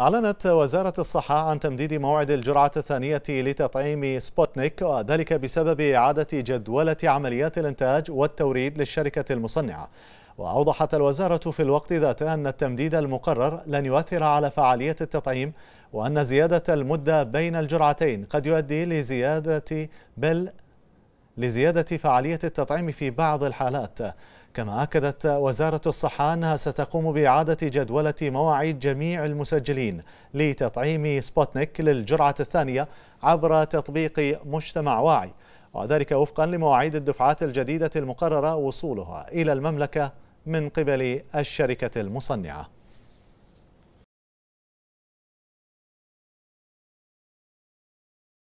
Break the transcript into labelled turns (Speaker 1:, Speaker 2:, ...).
Speaker 1: أعلنت وزارة الصحة عن تمديد موعد الجرعة الثانية لتطعيم سبوتنيك وذلك بسبب إعادة جدولة عمليات الإنتاج والتوريد للشركة المصنعة وأوضحت الوزارة في الوقت ذاته أن التمديد المقرر لن يؤثر على فعالية التطعيم وأن زيادة المدة بين الجرعتين قد يؤدي لزيادة بل لزيادة فعالية التطعيم في بعض الحالات كما أكدت وزارة الصحة أنها ستقوم بإعادة جدولة مواعيد جميع المسجلين لتطعيم سبوتنيك للجرعة الثانية عبر تطبيق مجتمع واعي وذلك وفقا لمواعيد الدفعات الجديدة المقررة وصولها إلى المملكة من قبل الشركة المصنعة